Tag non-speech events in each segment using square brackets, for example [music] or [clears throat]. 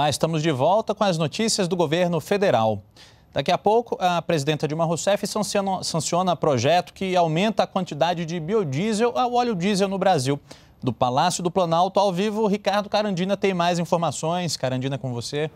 Olá, estamos de volta com as notícias do governo federal. Daqui a pouco, a presidenta Dilma Rousseff sanciona, sanciona projeto que aumenta a quantidade de biodiesel ao ah, óleo diesel no Brasil. Do Palácio do Planalto, ao vivo, Ricardo Carandina tem mais informações. Carandina, com você.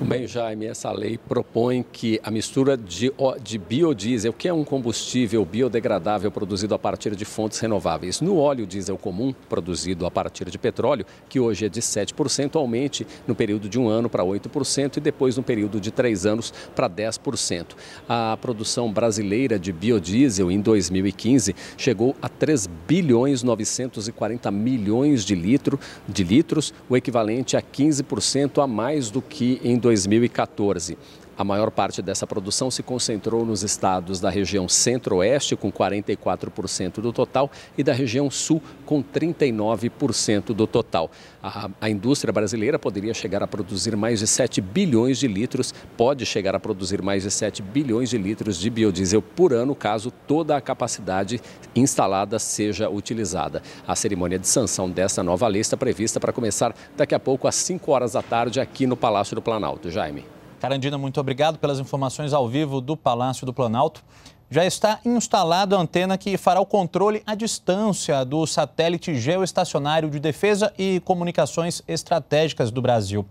Bem, Jaime, essa lei propõe que a mistura de, de, biodiesel, que é um combustível biodegradável produzido a partir de fontes renováveis, no óleo diesel comum, produzido a partir de petróleo, que hoje é de 7%, aumente no período de um ano para 8% e depois no período de três anos para 10%. A produção brasileira de biodiesel em 2015 chegou a 3 bilhões 940 milhões de, litro, de litros, o equivalente a 15% a mais do que aqui em 2014. A maior parte dessa produção se concentrou nos estados da região centro-oeste, com 44% do total, e da região sul, com 39% do total. A, a, indústria brasileira poderia chegar a produzir mais de 7 bilhões de litros, pode chegar a produzir mais de 7 bilhões de litros de biodiesel por ano, caso toda a capacidade instalada seja utilizada. A cerimônia de sanção dessa nova lei está é prevista para começar daqui a pouco, às 5 horas da tarde, aqui no Palácio do Planalto. Jaime. Carandina, muito obrigado pelas informações ao vivo do Palácio do Planalto. Já está instalada a antena que fará o controle à distância do satélite geoestacionário de defesa e comunicações estratégicas do Brasil.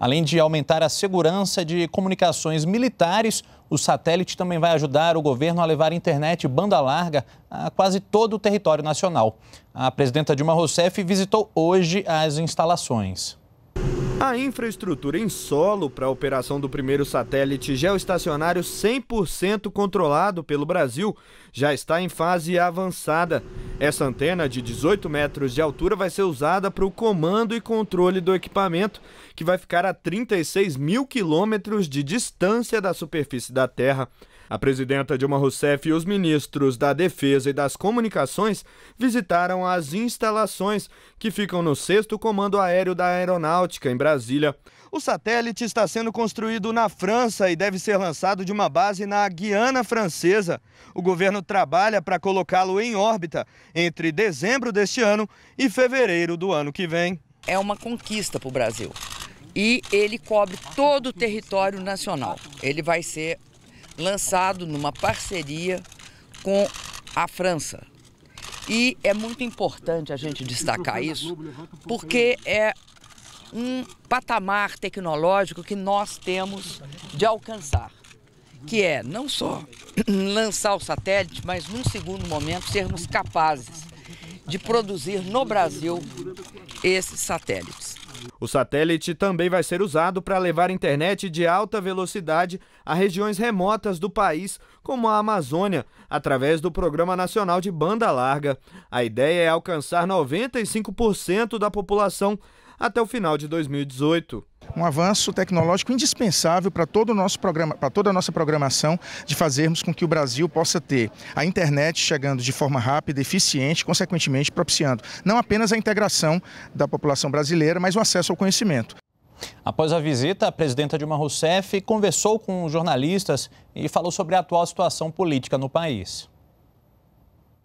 Além de aumentar a segurança de comunicações militares, o satélite também vai ajudar o governo a levar internet banda larga a quase todo o território nacional. A presidenta Dilma Rousseff visitou hoje as instalações. A infraestrutura em solo para a operação do primeiro satélite geoestacionário 100% controlado pelo Brasil já está em fase avançada. Essa antena de 18 metros de altura vai ser usada para o comando e controle do equipamento, que vai ficar a 36 mil quilômetros de distância da superfície da Terra. A presidenta Dilma Rousseff e os ministros da Defesa e das Comunicações visitaram as instalações que ficam no 6 Comando Aéreo da Aeronáutica, em Brasília. O satélite está sendo construído na França e deve ser lançado de uma base na Guiana Francesa. O governo trabalha para colocá-lo em órbita entre dezembro deste ano e fevereiro do ano que vem. É uma conquista para o Brasil. E ele cobre todo o território nacional. Ele vai ser lançado numa parceria com a França. E é muito importante a gente destacar isso, porque é um patamar tecnológico que nós temos de alcançar, que é não só [clears throat] lançar o satélite, mas num segundo momento sermos capazes de produzir no Brasil esses satélites. O satélite também vai ser usado para levar internet de alta velocidade a regiões remotas do país, como a Amazônia, através do Programa Nacional de Banda Larga. A ideia é alcançar 95% da população até o final de 2018 um avanço tecnológico indispensável para todo o nosso programa, para toda a nossa programação de fazermos com que o Brasil possa ter a internet chegando de forma rápida, eficiente, consequentemente propiciando não apenas a integração da população brasileira, mas o acesso ao conhecimento. Após a visita, a presidenta Dilma Rousseff conversou com jornalistas e falou sobre a atual situação política no país.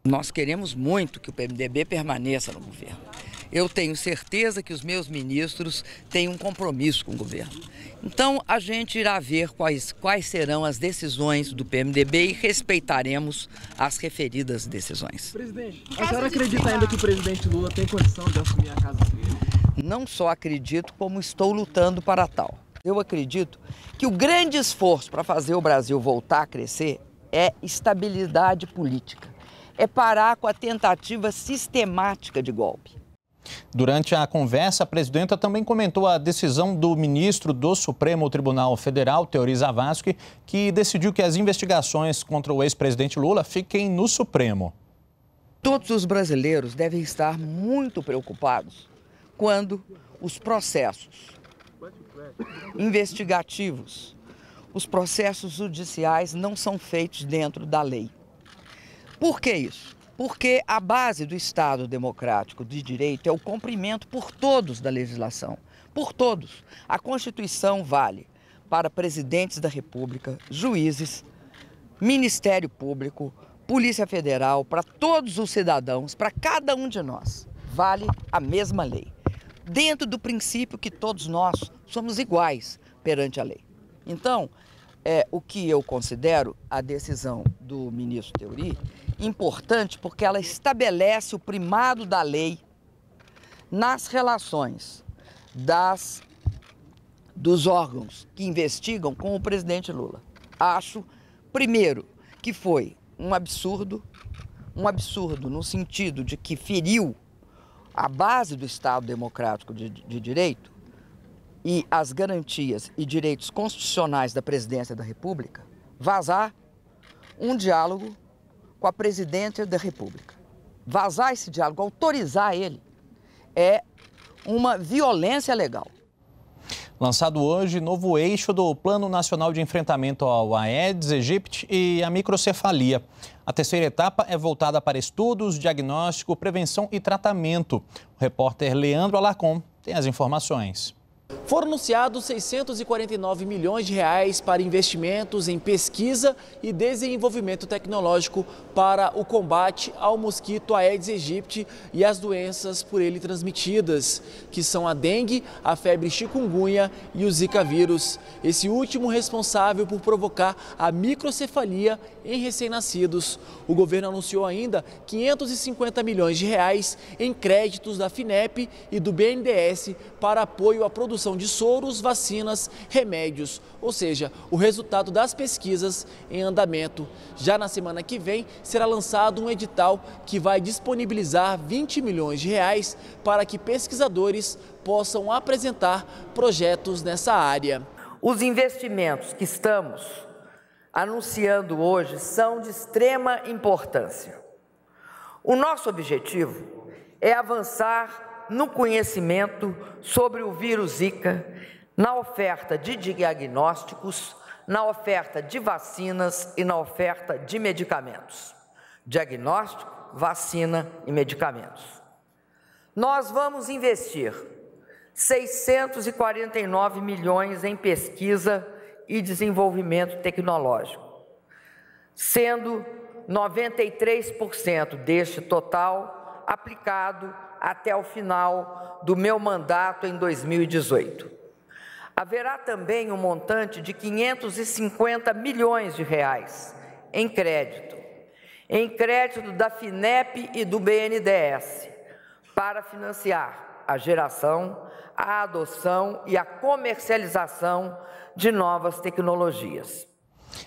Nós queremos muito que o PMDB permaneça no governo eu tenho certeza que os meus ministros têm um compromisso com o governo. Então, a gente irá ver quais, quais serão as decisões do PMDB e respeitaremos as referidas decisões. Presidente, a senhora acredita ainda que o presidente Lula tem condição de assumir a Casa Não só acredito, como estou lutando para tal. Eu acredito que o grande esforço para fazer o Brasil voltar a crescer é estabilidade política, é parar com a tentativa sistemática de golpe. Durante a conversa, a presidenta também comentou a decisão do ministro do Supremo Tribunal Federal, Teori Zavascki, que decidiu que as investigações contra o ex-presidente Lula fiquem no Supremo. Todos os brasileiros devem estar muito preocupados quando os processos investigativos, os processos judiciais não são feitos dentro da lei. Por que isso? Porque a base do Estado democrático de direito é o cumprimento por todos da legislação. Por todos. A Constituição vale para presidentes da República, juízes, Ministério Público, Polícia Federal, para todos os cidadãos, para cada um de nós. Vale a mesma lei. Dentro do princípio que todos nós somos iguais perante a lei. Então, é o que eu considero a decisão do ministro Teori importante porque ela estabelece o primado da lei nas relações das dos órgãos que investigam com o presidente Lula. Acho, primeiro, que foi um absurdo, um absurdo no sentido de que feriu a base do Estado Democrático de, de Direito e as garantias e direitos constitucionais da presidência da República, vazar um diálogo com a presidente da República. Vazar esse diálogo, autorizar ele, é uma violência legal. Lançado hoje, novo eixo do Plano Nacional de Enfrentamento ao Aedes aegypti e à microcefalia. A terceira etapa é voltada para estudos, diagnóstico, prevenção e tratamento. O repórter Leandro Alarcon tem as informações. Foram anunciados 649 milhões de reais para investimentos em pesquisa e desenvolvimento tecnológico para o combate ao mosquito Aedes aegypti e as doenças por ele transmitidas, que são a dengue, a febre chikungunya e o zika vírus. Esse último responsável por provocar a microcefalia em recém-nascidos. O governo anunciou ainda 550 milhões de reais em créditos da FINEP e do BNDES para apoio à produção produção de soros, vacinas, remédios, ou seja, o resultado das pesquisas em andamento. Já na semana que vem será lançado um edital que vai disponibilizar 20 milhões de reais para que pesquisadores possam apresentar projetos nessa área. Os investimentos que estamos anunciando hoje são de extrema importância. O nosso objetivo é avançar no conhecimento sobre o vírus Zika, na oferta de diagnósticos, na oferta de vacinas e na oferta de medicamentos. Diagnóstico, vacina e medicamentos. Nós vamos investir 649 milhões em pesquisa e desenvolvimento tecnológico, sendo 93% deste total aplicado até o final do meu mandato em 2018. Haverá também um montante de 550 milhões de reais em crédito, em crédito da FINEP e do BNDES, para financiar a geração, a adoção e a comercialização de novas tecnologias.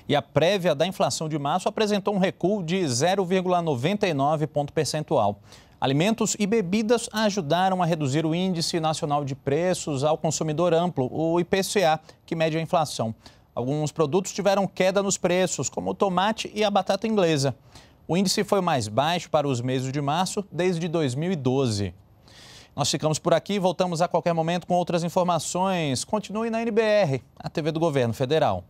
E a prévia da inflação de março apresentou um recuo de 0,99 ponto percentual. Alimentos e bebidas ajudaram a reduzir o Índice Nacional de Preços ao Consumidor Amplo, o IPCA, que mede a inflação. Alguns produtos tiveram queda nos preços, como o tomate e a batata inglesa. O índice foi mais baixo para os meses de março desde 2012. Nós ficamos por aqui, voltamos a qualquer momento com outras informações. Continue na NBR, a TV do Governo Federal.